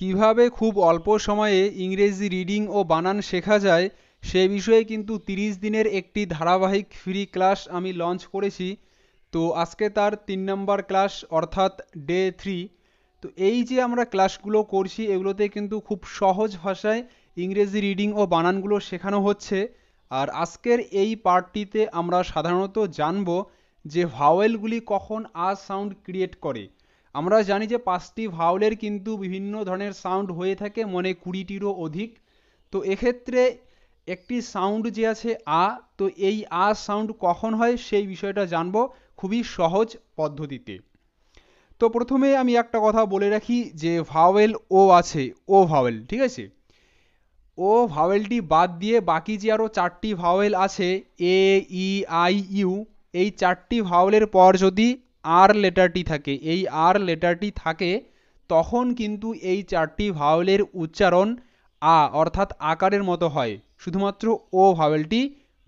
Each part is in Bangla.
কিভাবে খুব অল্প সময়ে ইংরেজি রিডিং ও বানান শেখা যায় সে বিষয়ে কিন্তু 30 দিনের একটি ধারাবাহিক ফ্রি ক্লাস আমি লঞ্চ করেছি তো আজকে তার তিন নম্বর ক্লাস অর্থাৎ ডে থ্রি তো এই যে আমরা ক্লাসগুলো করছি এগুলোতে কিন্তু খুব সহজ ভাষায় ইংরেজি রিডিং ও বানানগুলো শেখানো হচ্ছে আর আজকের এই পার্টটিতে আমরা সাধারণত জানব যে ভাওয়েলগুলি কখন আ সাউন্ড ক্রিয়েট করে আমরা জানি যে পাঁচটি ভাওলের কিন্তু বিভিন্ন ধরনের সাউন্ড হয়ে থাকে মনে কুড়িটিরও অধিক তো এক্ষেত্রে একটি সাউন্ড যে আছে আ তো এই আ সাউন্ড কখন হয় সেই বিষয়টা জানব খুবই সহজ পদ্ধতিতে তো প্রথমে আমি একটা কথা বলে রাখি যে ভাওয়েল ও আছে ও ভাওয়েল ঠিক আছে ও ভাওয়েলটি বাদ দিয়ে বাকি যে আরও চারটি ভাওয়েল আছে এ ই আই ইউ এই চারটি ভাওয়েলের পর যদি আর লেটারটি থাকে এই আর লেটারটি থাকে তখন কিন্তু এই চারটি ভাওয়েলের উচ্চারণ আ অর্থাৎ আকারের মতো হয় শুধুমাত্র ও ভাওয়েলটি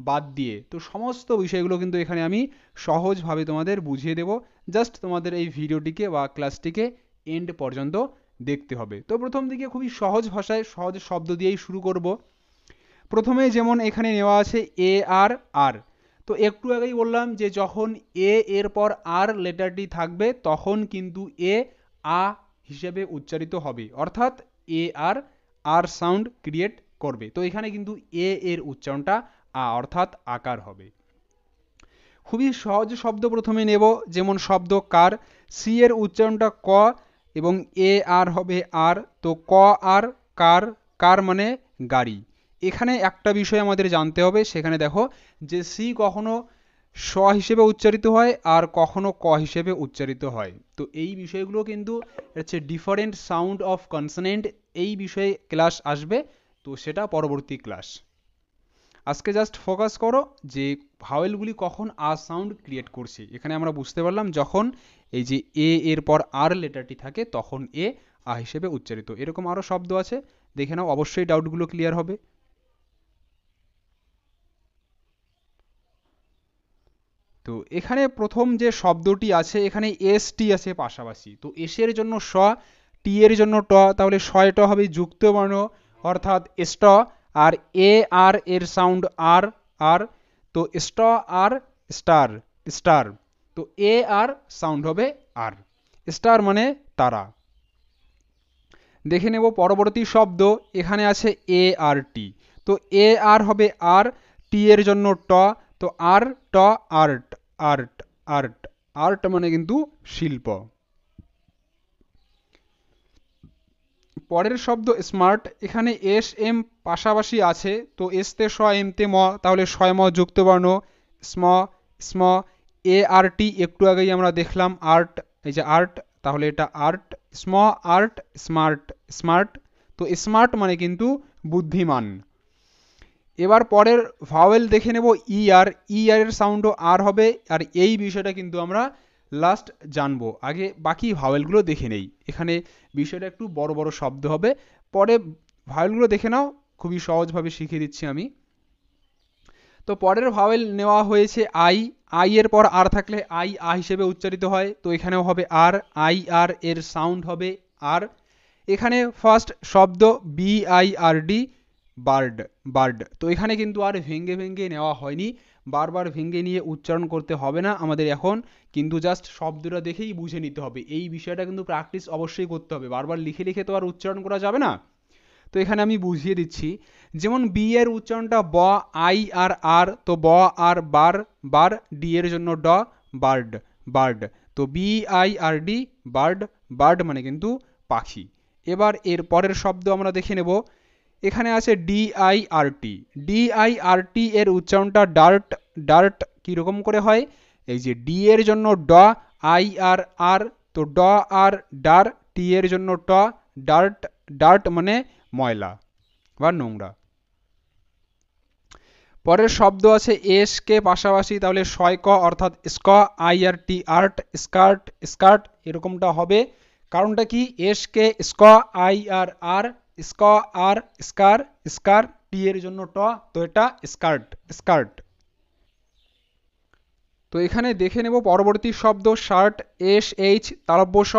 বাদ দিয়ে তো সমস্ত বিষয়গুলো কিন্তু এখানে আমি সহজভাবে তোমাদের বুঝিয়ে দেব জাস্ট তোমাদের এই ভিডিওটিকে বা ক্লাসটিকে এন্ড পর্যন্ত দেখতে হবে তো প্রথম দিকে খুবই সহজ ভাষায় সহজ শব্দ দিয়েই শুরু করব প্রথমে যেমন এখানে নেওয়া আছে এ আর আর তো একটু আগেই বললাম যে যখন এ এর পর আর লেটারটি থাকবে তখন কিন্তু এ আ হিসেবে উচ্চারিত হবে অর্থাৎ এ আর আর সাউন্ড ক্রিয়েট করবে তো এখানে কিন্তু এ এর উচ্চারণটা আ অর্থাৎ আকার হবে খুবই সহজ শব্দ প্রথমে নেব যেমন শব্দ কার সি এর উচ্চারণটা ক এবং এ আর হবে আর তো ক আর কার কার মানে গাড়ি এখানে একটা বিষয় আমাদের জানতে হবে সেখানে দেখো যে সি কখনো স হিসেবে উচ্চারিত হয় আর কখনো ক হিসেবে উচ্চারিত হয় তো এই বিষয়গুলো কিন্তু হচ্ছে ডিফারেন্ট সাউন্ড অফ কনসনেন্ট এই বিষয়ে ক্লাস আসবে তো সেটা পরবর্তী ক্লাস আজকে জাস্ট ফোকাস করো যে ভাওয়েলগুলি কখন আর সাউন্ড ক্রিয়েট করছে এখানে আমরা বুঝতে পারলাম যখন এই যে এ এর পর আর লেটারটি থাকে তখন এ আ হিসেবে উচ্চারিত এরকম আরও শব্দ আছে দেখে নাও অবশ্যই ডাউটগুলো ক্লিয়ার হবে তো এখানে প্রথম যে শব্দটি আছে এখানে এস টি আছে পাশাপাশি তো এসের জন্য স টি এর জন্য ট তাহলে শয় ট হবে যুক্ত বর্ণ অর্থাৎ এস্ট আর এ আর এর সাউন্ড আর আর তো স্ট আর স্টার স্টার তো এ আর সাউন্ড হবে আর স্টার মানে তারা দেখে নেব পরবর্তী শব্দ এখানে আছে এ আর টি তো এ আর হবে আর টি এর জন্য ট তো আর ট আর আর্ট আর্ট আর্ট মানে কিন্তু শিল্প পরের শব্দ স্মার্ট এখানে এস এম পাশাপাশি আছে তো এস তে স এম তে ম তাহলে শয় ম যুক্ত বর্ণ স্ম স্ম এ আর টি একটু আগেই আমরা দেখলাম আর্ট এই যে আর্ট তাহলে এটা আর্ট স্ম আর্ট স্মার্ট স্মার্ট তো স্মার্ট মানে কিন্তু বুদ্ধিমান এবার পরের ভাওয়েল দেখে নেব ই e আর ই e আর এর সাউন্ডও আর হবে আর এই বিষয়টা কিন্তু আমরা লাস্ট জানবো আগে বাকি ভাওয়েলগুলো দেখে নেই এখানে বিষয়টা একটু বড় বড় শব্দ হবে পরে ভাওয়েলগুলো দেখে নাও খুবই সহজভাবে শিখিয়ে দিচ্ছি আমি তো পরের ভাওয়েল নেওয়া হয়েছে আই আই এর পর আর থাকলে আই আ হিসেবে উচ্চারিত হয় তো এখানেও হবে আর আই আর এর সাউন্ড হবে আর এখানে ফার্স্ট শব্দ B I R D bird bird তো এখানে কিন্তু আর ভেঙ্গে ভেঙ্গে নেওয়া হয়নি বারবার ভেঙ্গে নিয়ে উচ্চারণ করতে হবে না আমাদের এখন কিন্তু জাস্ট শব্দটা দেখেই বুঝে নিতে হবে এই বিষয়টা কিন্তু প্র্যাকটিস অবশ্যই করতে হবে বারবার লিখে লিখে তো আর উচ্চারণ করা যাবে না তো এখানে আমি বুঝিয়ে দিচ্ছি যেমন বি এর উচ্চারণটা ব আই আর আর তো ব আর বার বার ডি এর জন্য ড বার্ড বার্ড তো B I R D bird bird মানে কিন্তু পাখি এবার এর পরের শব্দ আমরা দেখে নেব এখানে আছে ডিআইআরটি ডিআইআরটি এর উচ্চারণটা ডার্ট ডার্ট কীরকম করে হয় এই যে ডি এর জন্য ড আই আর আর তো ড আর ডার টি এর জন্য ট ডার্ট ডার্ট মানে ময়লা বা নোংরা পরের শব্দ আছে এস কে পাশাপাশি তাহলে সয়ক অর্থাৎ স্ক I R T art skirt skirt এরকমটা হবে কারণটা কি এস কে স্ক আই আর আর স্ক আর স্কার স্কার টি এর জন্য ট তো এটা স্কার্ট স্কার্ট তো এখানে দেখে নেব পরবর্তী শব্দ শার্ট এস এইচ তালব্য স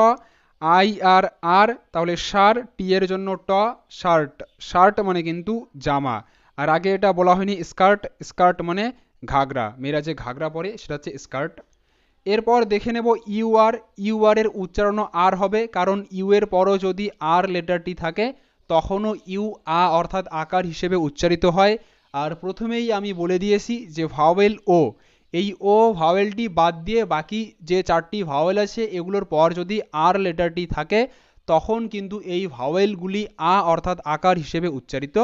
আই আর আর তাহলে সার টি এর জন্য ট শার্ট শার্ট মানে কিন্তু জামা আর আগে এটা বলা হয়নি স্কার্ট স্কার্ট মানে ঘাগরা মেয়েরা যে ঘাগরা পরে সেটা হচ্ছে স্কার্ট এরপর দেখে নেব ইউ আর ইউ আর এর উচ্চারণ আর হবে কারণ ইউ এর পরও যদি আর লেটারটি থাকে তখনও ইউ আ অর্থাৎ আকার হিসেবে উচ্চারিত হয় আর প্রথমেই আমি বলে দিয়েছি যে ভাওয়েল ও এই ও ভাওয়েলটি বাদ দিয়ে বাকি যে চারটি ভাওয়েল আছে এগুলোর পর যদি আর লেটারটি থাকে তখন কিন্তু এই ভাওয়েলগুলি আ অর্থাৎ আকার হিসেবে উচ্চারিত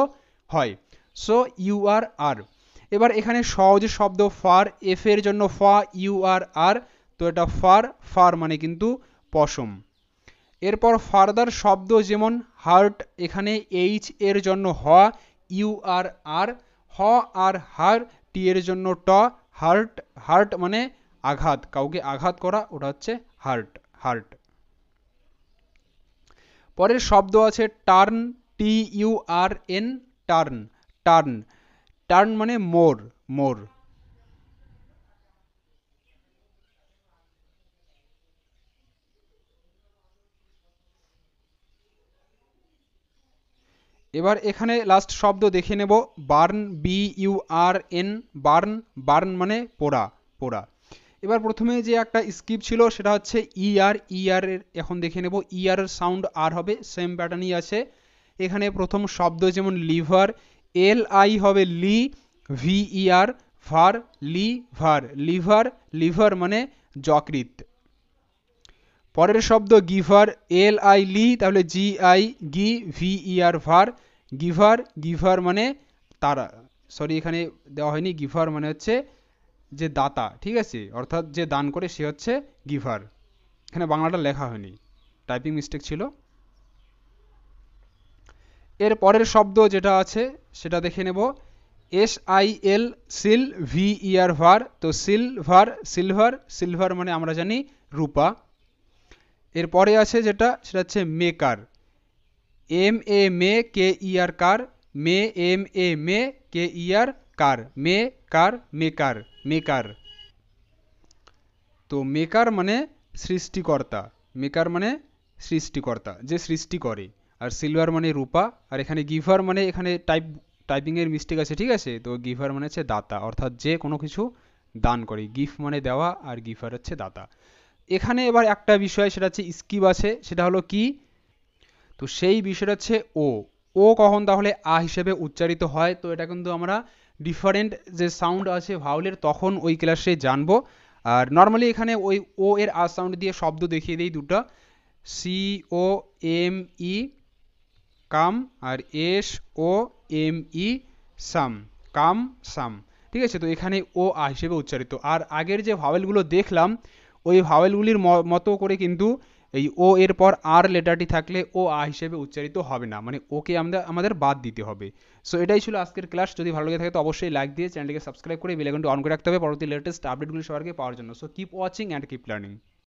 হয় সো ইউ আর আর এবার এখানে সহজ শব্দ ফার এফের জন্য ফা ইউ আর আর তো এটা ফার ফার মানে কিন্তু পশম এরপর ফার্দার শব্দ যেমন হার্ট এখানে এইচ এর জন্য হ ইউ আর আর হ আর হার টি এর জন্য ট হার্ট হার্ট মানে আঘাত কাউকে আঘাত করা ওটা হচ্ছে হার্ট হার্ট পরের শব্দ আছে turn T U R N turn turn turn মানে মোর মোর এবার এখানে লাস্ট শব্দ দেখে নেব burn B U R N burn burn মানে পোড়া পোড়া এবার প্রথমে যে একটা স্কিপ ছিল সেটা হচ্ছে ই আর ই আর এখন দেখে নেব e ই আর সাউন্ড আর হবে সেম প্যাটার্নই আছে এখানে প্রথম শব্দ যেমন লিভার এল আই হবে লি ভি ই আর ভার লি ভার লিভার লিভার মানে যকৃত পরের শব্দ গিভার এল আই লি তাহলে জি আই গি ভি ই আর ভার গিভার গিভার মানে তারা সরি এখানে দেওয়া হয়নি গিভার মানে হচ্ছে যে দাতা ঠিক আছে অর্থাৎ যে দান করে সে হচ্ছে গিভার এখানে বাংলাটা লেখা হয়নি টাইপিং মিস্টেক ছিল এর পরের শব্দ যেটা আছে সেটা দেখে নেব এস আই এল সিল ভি ইয়ার ভার তো সিলভার সিলভার সিলভার মানে আমরা জানি রূপা এরপরে আছে যেটা সেটা হচ্ছে মেকার এম এ মে কে ইয়ার কার মে এম এ মে কে ইয়ার কার মে কার মেকার মেকার তো মেকার e মানে সৃষ্টিকর্তা মেকার e মানে সৃষ্টিকর্তা যে সৃষ্টি করে আর সিলভার মানে রূপা আর এখানে গিভার মানে এখানে টাইপ টাইপিংয়ের মিস্টেক আছে ঠিক আছে তো গিভার মানে হচ্ছে দাতা অর্থাৎ যে কোনো কিছু দান করে গিফ মানে দেওয়া আর গিফার হচ্ছে দাতা এখানে এবার একটা বিষয় সেটা হচ্ছে স্কিপ আছে সেটা হলো কি তো সেই বিষয়টা হচ্ছে ও ও কখন তাহলে আ হিসেবে উচ্চারিত হয় তো এটা কিন্তু আমরা ডিফারেন্ট যে সাউন্ড আছে ভাউলের তখন ওই ক্লাসে জানবো আর নর্মালি এখানে ওই ও এর আ সাউন্ড দিয়ে শব্দ দেখিয়ে দিই দুটো C O M E come আর S O M E some come some ঠিক আছে তো এখানে ও আ হিসেবে উচ্চারিত আর আগের যে ভাওয়েলগুলো দেখলাম ওই ভাওয়েলগুলির মতো করে কিন্তু এই ও এর পর আর লেটারটি থাকলে ও আ হিসেবে উচ্চারিত হবে না মানে ওকে আমরা আমাদের বাদ দিতে হবে সো এটাই ছিল আজকের ক্লাস যদি ভালো লেগে থাকে তো অবশ্যই লাইক দিয়ে চ্যানেলটিকে সাবস্ক্রাইব করে বেলাইকনটি অন করে রাখতে হবে পরবর্তী লেটেস্ট আপডেটগুলি সবাইকে পাওয়ার জন্য so keep watching and keep learning